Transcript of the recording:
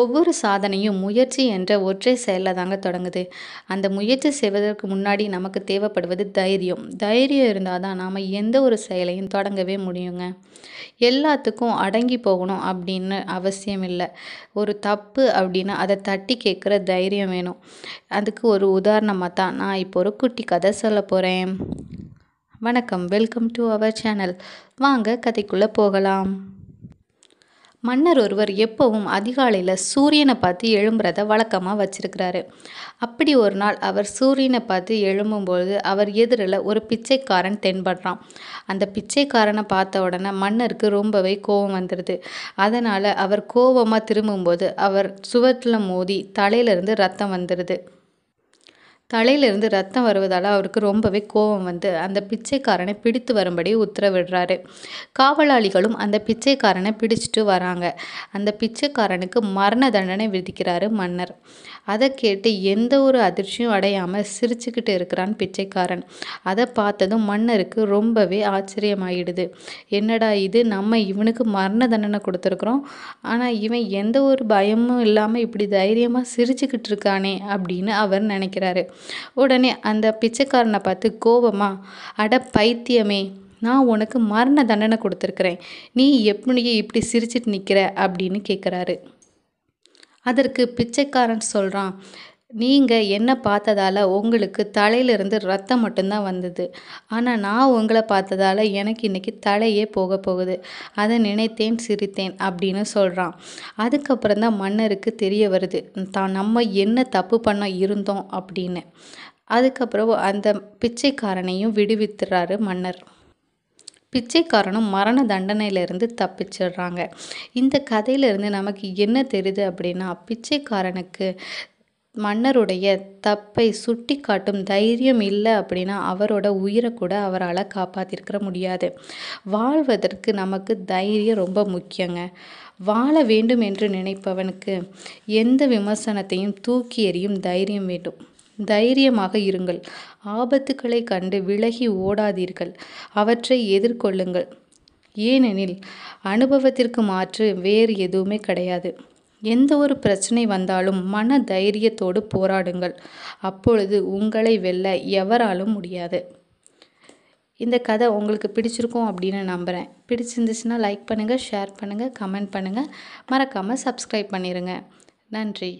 ஒவ்வொரு சாதனையும் முயற்சி என்ற ஒற்றை செயலில் தாங்க தொடங்குது அந்த முயற்சி செய்வதற்கு முன்னாடி நமக்கு தேவைப்படுவது தைரியம் தைரியம் இருந்தால் தான் நாம் எந்த ஒரு செயலையும் தொடங்கவே முடியுங்க எல்லாத்துக்கும் அடங்கி போகணும் அப்படின்னு அவசியம் இல்லை ஒரு தப்பு அப்படின்னா அதை தட்டி கேட்குற தைரியம் வேணும் அதுக்கு ஒரு உதாரணமாக தான் நான் இப்போ ஒரு குட்டி கதை சொல்ல போகிறேன் வணக்கம் வெல்கம் டு அவர் சேனல் வாங்க கதைக்குள்ளே போகலாம் மன்னர் ஒருவர் எப்பவும் அதிகாலையில் சூரியனை பார்த்து எழும்புறத வழக்கமாக வச்சிருக்கிறாரு அப்படி ஒரு நாள் அவர் சூரியனை பார்த்து எழும்பும்போது அவர் எதிரில் ஒரு பிச்சைக்காரன் தென்படுறான் அந்த பிச்சைக்காரனை பார்த்த உடனே மன்னருக்கு ரொம்பவே கோபம் வந்துடுது அதனால் அவர் கோபமாக திரும்பும்போது அவர் சுவத்தில் மோதி தலையிலிருந்து ரத்தம் வந்துடுது தலையிலிருந்து ரத்தம் வருவதால் அவருக்கு ரொம்பவே கோபம் வந்து அந்த பிச்சைக்காரனை பிடித்து வரும்படி உத்தரவிடுறாரு காவலாளிகளும் அந்த பிச்சைக்காரனை பிடிச்சிட்டு வராங்க அந்த பிச்சைக்காரனுக்கு மரண தண்டனை விதிக்கிறாரு மன்னர் அதை கேட்டு எந்த ஒரு அதிர்ச்சியும் அடையாமல் சிரிச்சுக்கிட்டு இருக்கிறான் பிச்சைக்காரன் அதை பார்த்ததும் மன்னருக்கு ரொம்பவே ஆச்சரியமாயிடுது என்னடா இது நம்ம இவனுக்கு மரண தண்டனை கொடுத்துருக்குறோம் ஆனால் இவன் எந்த ஒரு பயமும் இல்லாமல் இப்படி தைரியமாக சிரிச்சுக்கிட்டு இருக்கானே அப்படின்னு அவர் நினைக்கிறாரு உடனே அந்த பிச்சைக்காரனை பார்த்து கோபமா அட பைத்தியமே நான் உனக்கு மரண தண்டனை கொடுத்துருக்குறேன் நீ எப்படியே இப்படி சிரிச்சிட்டு நிற்கிற அப்படின்னு கேட்குறாரு அதற்கு பிச்சைக்காரன் சொல்கிறான் நீங்கள் என்ன பார்த்ததால உங்களுக்கு தலையிலிருந்து ரத்தம் மட்டும்தான் வந்தது ஆனால் நான் உங்களை பார்த்ததால எனக்கு இன்றைக்கி தலையே போக போகுது அதை நினைத்தேன் சிரித்தேன் அப்படின்னு சொல்கிறான் அதுக்கப்புறம் தான் மன்னருக்கு தெரிய வருது தான் நம்ம என்ன தப்பு பண்ண இருந்தோம் அப்படின்னு அதுக்கப்புறம் அந்த பிச்சைக்காரனையும் விடுவித்துறாரு மன்னர் பிச்சைக்காரனும் மரண தண்டனையிலிருந்து தப்பிச்சிடுறாங்க இந்த கதையிலிருந்து நமக்கு என்ன தெரியுது அப்படின்னா பிச்சைக்காரனுக்கு மன்னருடைய தப்பை சுட்டி காட்டும் தைரியம் இல்லை அப்படின்னா அவரோட உயிரை கூட அவரால் காப்பாற்றிருக்கிற முடியாது வாழ்வதற்கு நமக்கு தைரியம் ரொம்ப முக்கியங்க வாழ வேண்டும் என்று நினைப்பவனுக்கு எந்த விமர்சனத்தையும் தூக்கி எறியும் தைரியம் வேண்டும் தைரியமாக இருங்கள் ஆபத்துக்களை கண்டு விலகி ஓடாதீர்கள் அவற்றை எதிர்கொள்ளுங்கள் ஏனெனில் அனுபவத்திற்கு மாற்று வேறு எதுவுமே கிடையாது எந்த ஒரு பிரச்சனை வந்தாலும் மன தைரியத்தோடு போராடுங்கள் அப்பொழுது உங்களை வெல்ல எவராலும் முடியாது இந்த கதை உங்களுக்கு பிடிச்சிருக்கும் அப்படின்னு நம்புகிறேன் பிடிச்சிருந்துச்சுன்னா லைக் பண்ணுங்கள் ஷேர் பண்ணுங்கள் கமெண்ட் பண்ணுங்கள் மறக்காமல் சப்ஸ்கிரைப் பண்ணிடுங்க நன்றி